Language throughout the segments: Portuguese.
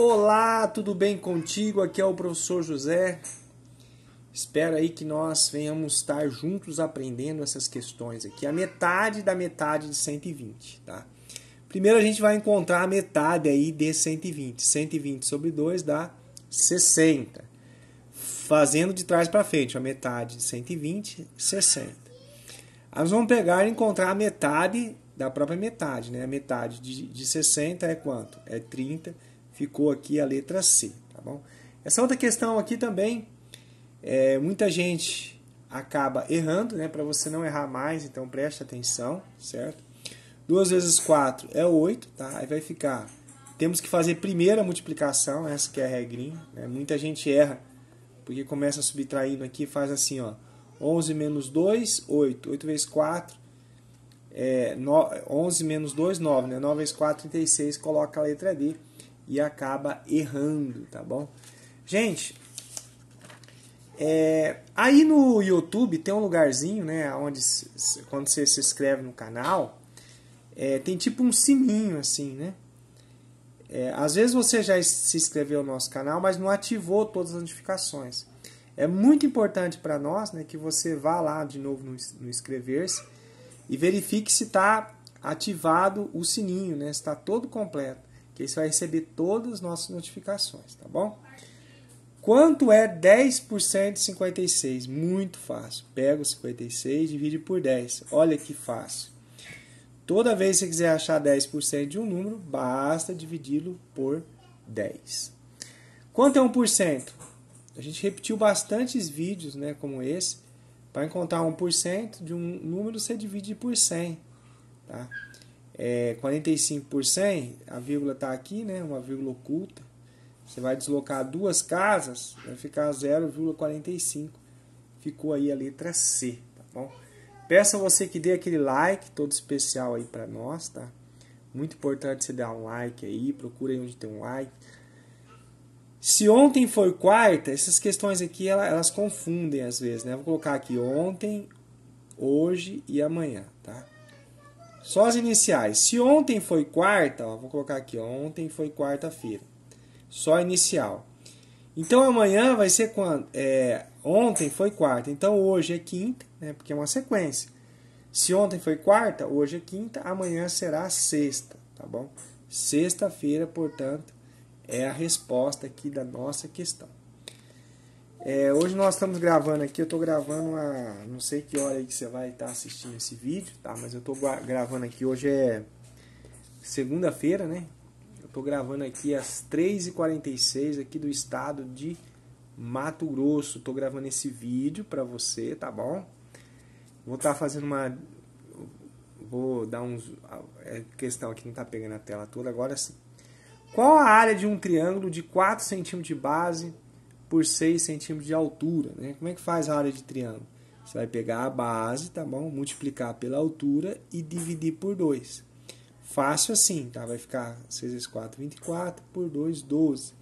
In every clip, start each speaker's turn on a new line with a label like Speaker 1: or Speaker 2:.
Speaker 1: Olá, tudo bem contigo? Aqui é o professor José. Espero aí que nós venhamos estar juntos aprendendo essas questões aqui. A metade da metade de 120, tá? Primeiro a gente vai encontrar a metade aí de 120. 120 sobre 2 dá 60. Fazendo de trás para frente, a metade de 120, 60. Nós vamos pegar e encontrar a metade da própria metade, né? A metade de, de 60 é quanto? É 30 ficou aqui a letra C, tá bom? Essa outra questão aqui também, é, muita gente acaba errando, né? Para você não errar mais, então preste atenção, certo? 2 vezes 4 é 8, tá? Aí vai ficar. Temos que fazer primeiro a multiplicação, essa que é a regrinha. Né? Muita gente erra, porque começa subtraindo aqui e faz assim, ó. 11 menos 2, 8. 8 vezes 4 é 9, 11 menos 2, 9, né? 9 vezes 4, 36, coloca a letra D e acaba errando, tá bom? Gente, é, aí no YouTube tem um lugarzinho, né, onde quando você se inscreve no canal, é, tem tipo um sininho assim, né? É, às vezes você já se inscreveu no nosso canal, mas não ativou todas as notificações. É muito importante para nós né, que você vá lá de novo no, no inscrever-se e verifique se está ativado o sininho, né, se está todo completo que aí você vai receber todas as nossas notificações, tá bom? Quanto é 10% de 56? Muito fácil. Pega o 56 e divide por 10. Olha que fácil. Toda vez que você quiser achar 10% de um número, basta dividi-lo por 10. Quanto é 1%? A gente repetiu bastantes vídeos né, como esse. Para encontrar 1% de um número, você divide por 100. Tá? é, 45 por 100, a vírgula está aqui, né, uma vírgula oculta. Você vai deslocar duas casas, vai ficar 0,45. Ficou aí a letra C, tá bom? Peço a você que dê aquele like todo especial aí para nós, tá? Muito importante você dar um like aí, procura aí onde tem um like. Se ontem foi quarta, essas questões aqui elas, elas confundem às vezes, né? Vou colocar aqui ontem, hoje e amanhã. Só as iniciais. Se ontem foi quarta, ó, vou colocar aqui, ó, ontem foi quarta-feira. Só inicial. Então amanhã vai ser quando? É, ontem foi quarta, então hoje é quinta, né, porque é uma sequência. Se ontem foi quarta, hoje é quinta, amanhã será sexta, tá bom? Sexta-feira, portanto, é a resposta aqui da nossa questão. É, hoje nós estamos gravando aqui, eu estou gravando a. Não sei que hora aí que você vai estar tá assistindo esse vídeo, tá? Mas eu estou gravando aqui, hoje é segunda-feira, né? Eu estou gravando aqui às 3h46 aqui do estado de Mato Grosso. Estou gravando esse vídeo para você, tá bom? Vou estar tá fazendo uma. Vou dar uns. É questão aqui, não tá pegando a tela toda agora. Assim. Qual a área de um triângulo de 4 centímetros de base? por 6 centímetros de altura. Né? Como é que faz a área de triângulo? Você vai pegar a base, tá bom? Multiplicar pela altura e dividir por 2. Fácil assim, tá? Vai ficar 6 vezes 4, 24, por 2, 12.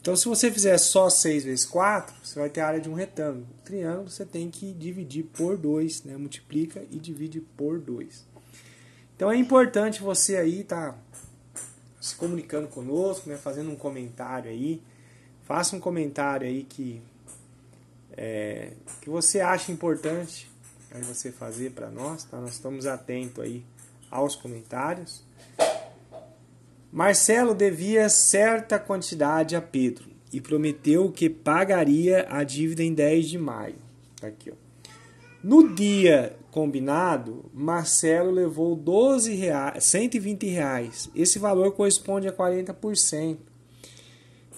Speaker 1: Então, se você fizer só 6 vezes 4, você vai ter a área de um retângulo. O triângulo você tem que dividir por 2, né? Multiplica e divide por 2. Então, é importante você aí tá se comunicando conosco, né? Fazendo um comentário aí. Faça um comentário aí que, é, que você acha importante aí você fazer para nós, tá? Nós estamos atentos aí aos comentários. Marcelo devia certa quantidade a Pedro e prometeu que pagaria a dívida em 10 de maio. Tá aqui, ó. No dia combinado, Marcelo levou 12 reais, 120 reais. Esse valor corresponde a 40%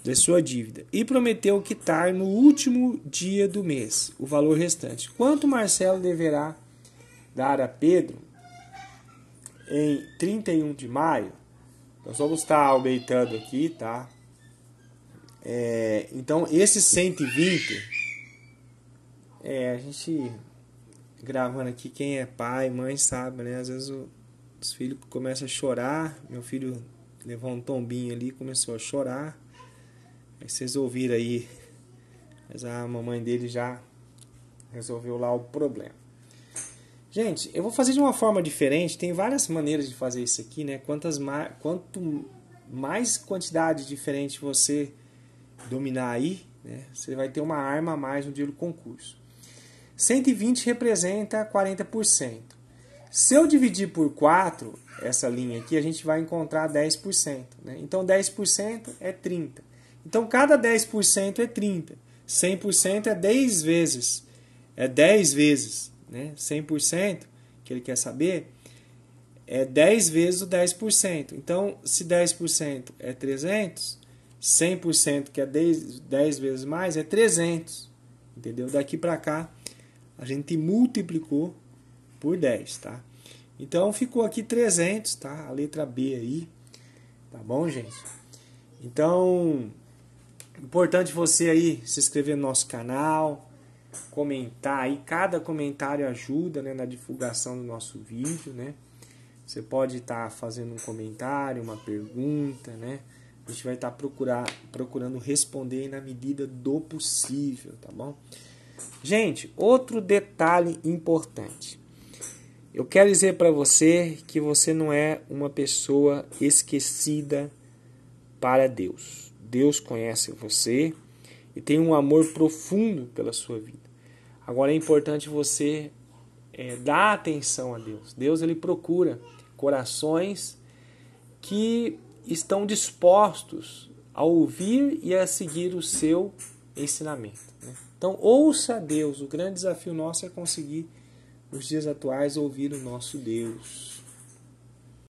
Speaker 1: da sua dívida e prometeu quitar no último dia do mês o valor restante. Quanto Marcelo deverá dar a Pedro em 31 de maio? Nós vamos estar aumentando aqui, tá? É, então, esse 120, é, a gente gravando aqui, quem é pai, mãe sabe, né? Às vezes o, os filhos começam a chorar. Meu filho levou um tombinho ali, começou a chorar. Mas vocês ouviram aí. Mas a mamãe dele já resolveu lá o problema. Gente, eu vou fazer de uma forma diferente. Tem várias maneiras de fazer isso aqui, né? Quantas mais, quanto mais quantidade diferente você dominar aí, né? você vai ter uma arma a mais no dia do concurso. 120 representa 40%. Se eu dividir por 4, essa linha aqui, a gente vai encontrar 10%. Né? Então 10% é 30. Então, cada 10% é 30. 100% é 10 vezes. É 10 vezes. Né? 100% que ele quer saber é 10 vezes o 10%. Então, se 10% é 300, 100% que é 10, 10 vezes mais é 300. Entendeu? Daqui para cá, a gente multiplicou por 10, tá? Então, ficou aqui 300, tá? A letra B aí. Tá bom, gente? Então, Importante você aí se inscrever no nosso canal, comentar aí, cada comentário ajuda né, na divulgação do nosso vídeo, né? Você pode estar tá fazendo um comentário, uma pergunta, né? A gente vai estar tá procurar, procurando responder na medida do possível, tá bom? Gente, outro detalhe importante. Eu quero dizer para você que você não é uma pessoa esquecida para Deus. Deus conhece você e tem um amor profundo pela sua vida. Agora é importante você é, dar atenção a Deus. Deus ele procura corações que estão dispostos a ouvir e a seguir o seu ensinamento. Né? Então ouça a Deus. O grande desafio nosso é conseguir nos dias atuais ouvir o nosso Deus.